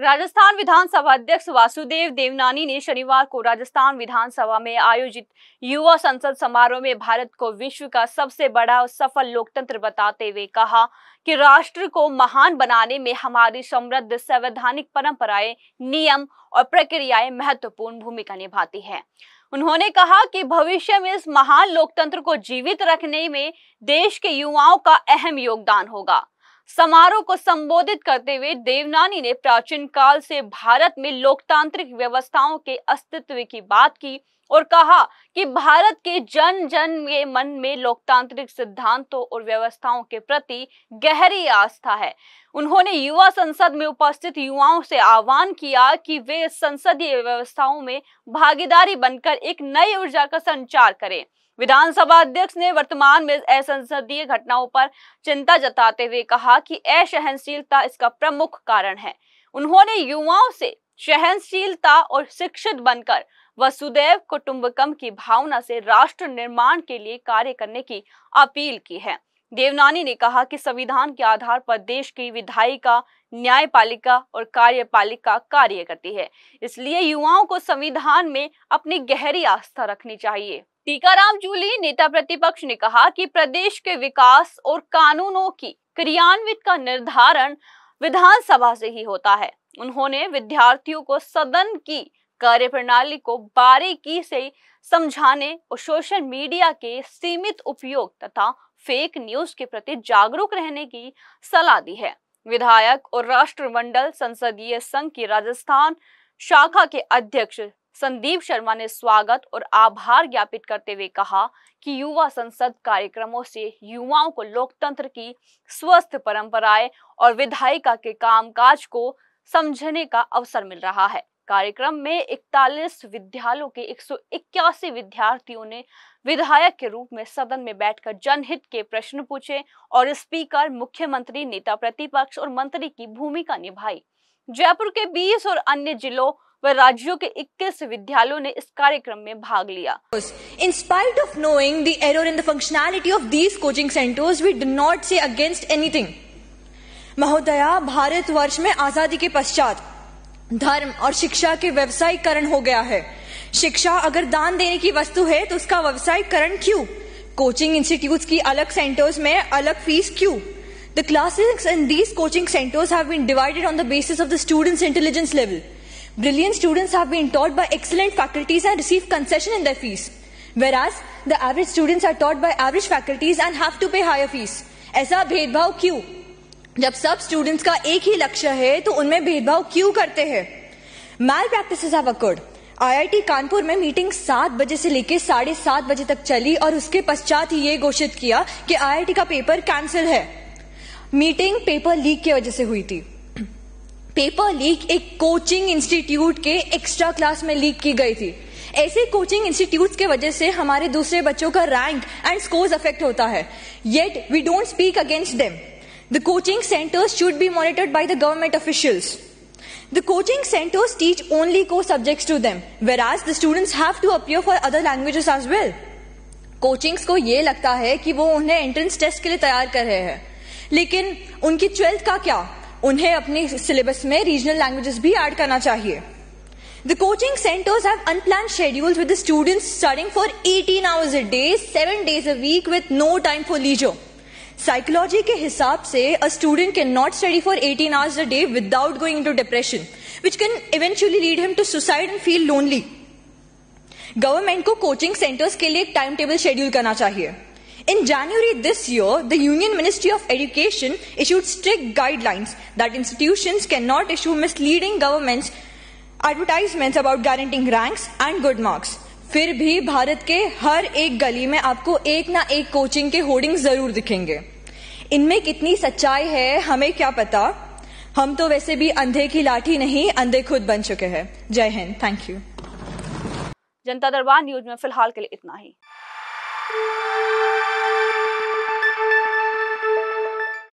राजस्थान विधानसभा अध्यक्ष वासुदेव देवनानी ने शनिवार को राजस्थान विधानसभा में आयोजित युवा संसद समारोह में भारत को विश्व का सबसे बड़ा और सफल लोकतंत्र बताते हुए कहा कि राष्ट्र को महान बनाने में हमारी समृद्ध संवैधानिक परंपराएं नियम और प्रक्रियाएं महत्वपूर्ण भूमिका निभाती है उन्होंने कहा कि भविष्य में इस महान लोकतंत्र को जीवित रखने में देश के युवाओं का अहम योगदान होगा समारोह को संबोधित करते हुए देवनानी ने प्राचीन काल से भारत में लोकतांत्रिक व्यवस्थाओं के अस्तित्व की बात की और कहा कि भारत के जन जन के मन में लोकतांत्रिक सिद्धांतों और व्यवस्थाओं के प्रति गहरी आस्था है उन्होंने युवा संसद में उपस्थित युवाओं से आह्वान किया कि वे संसदीय व्यवस्थाओं में भागीदारी बनकर एक नई ऊर्जा का संचार करें विधानसभा अध्यक्ष ने वर्तमान में असंसदीय घटनाओं पर चिंता जताते हुए कहा कि असहनशीलता इसका प्रमुख कारण है उन्होंने युवाओं से सहनशीलता और शिक्षित बनकर वसुदेव कुटुंबकम की भावना से राष्ट्र निर्माण के लिए कार्य करने की अपील की है देवनानी ने कहा कि संविधान के आधार पर देश की विधायिका न्यायपालिका और कार्यपालिका कार्य करती है इसलिए युवाओं को संविधान में अपनी गहरी आस्था रखनी चाहिए टीकाराम जूली नेता प्रतिपक्ष ने कहा कि प्रदेश के विकास और कानूनों की क्रियान्वित का निर्धारण विधानसभा से ही होता है उन्होंने विद्यार्थियों को सदन की कार्यप्रणाली को बारीकी से समझाने और सोशल मीडिया के सीमित उपयोग तथा फेक न्यूज के प्रति जागरूक रहने की सलाह दी है विधायक और राष्ट्रमंडल संसदीय संघ की राजस्थान शाखा के अध्यक्ष संदीप शर्मा ने स्वागत और आभार ज्ञापित करते हुए कहा कि युवा संसद कार्यक्रमों से युवाओं को लोकतंत्र की स्वस्थ परंपराएं और विधायिका के कामकाज को समझने का अवसर मिल रहा है कार्यक्रम में 41 विद्यालयों के 181 विद्यार्थियों ने विधायक के रूप में सदन में बैठकर जनहित के प्रश्न पूछे और स्पीकर मुख्यमंत्री नेता प्रतिपक्ष और मंत्री की भूमिका निभाई जयपुर के 20 और अन्य जिलों व राज्यों के 21 विद्यालयों ने इस कार्यक्रम में भाग लिया in spite of knowing the error in the functionality of these coaching centres we do not say against anything महोदया भारत वर्ष में आजादी के पश्चात धर्म और शिक्षा के व्यवसायीकरण हो गया है शिक्षा अगर दान देने की वस्तु है तो उसका व्यवसायीकरण क्यों कोचिंग इंस्टीट्यूट की अलग सेंटर्स में अलग फीस क्यों the classes in these coaching centres have been divided on the basis of the students intelligence level Brilliant students have been taught by excellent faculties and receive concession in their fees. Whereas the average students are taught by average faculties and have to pay higher fees. aisa bhedbhav kyu jab sab students ka ek hi लक्ष्य hai to unme bhedbhav kyu karte हैं malpractice have occurred IIT Kanpur में meeting सात बजे से लेकर साढ़े सात बजे तक चली और उसके पश्चात ही ये घोषित किया कि आईआईटी का पेपर कैंसिल है मीटिंग पेपर लीक की वजह से हुई थी पेपर लीक एक कोचिंग इंस्टीट्यूट के एक्स्ट्रा क्लास में लीक की गई थी ऐसे कोचिंग इंस्टीट्यूट के वजह से हमारे दूसरे बच्चों का रैंक एंड स्कोर्स अफेक्ट होता है yet we don't speak against them the coaching centres should be monitored by the government officials coaching centres teach only को subject to them whereas the students have to appear for other languages as well coachings को ये लगता है कि वो उन्हें entrance test के लिए तैयार कर रहे हैं लेकिन उनकी ट्वेल्थ का क्या उन्हें अपने सिलेबस में रीजनल लैंग्वेजेस भी ऐड करना चाहिए the coaching centres have unplanned schedules with the students for for 18 hours a day 7 days a week with no time for leisure. Psychology के हिसाब से a student can not study for 18 hours a day without going to depression which can eventually lead him to suicide and feel lonely government को coaching centres के लिए एक time table schedule करना चाहिए In January this year, the Union Ministry of Education issued strict guidelines that institutions cannot issue misleading government advertisements about guaranteeing ranks and good marks फिर भी भारत के हर एक गली में आपको एक ना एक कोचिंग के होर्डिंग जरूर दिखेंगे इनमें कितनी सच्चाई है हमें क्या पता हम तो वैसे भी अंधे की लाठी नहीं अंधे खुद बन चुके हैं जय हिंद थैंक यू जनता दरबार न्यूज में फिलहाल के लिए इतना ही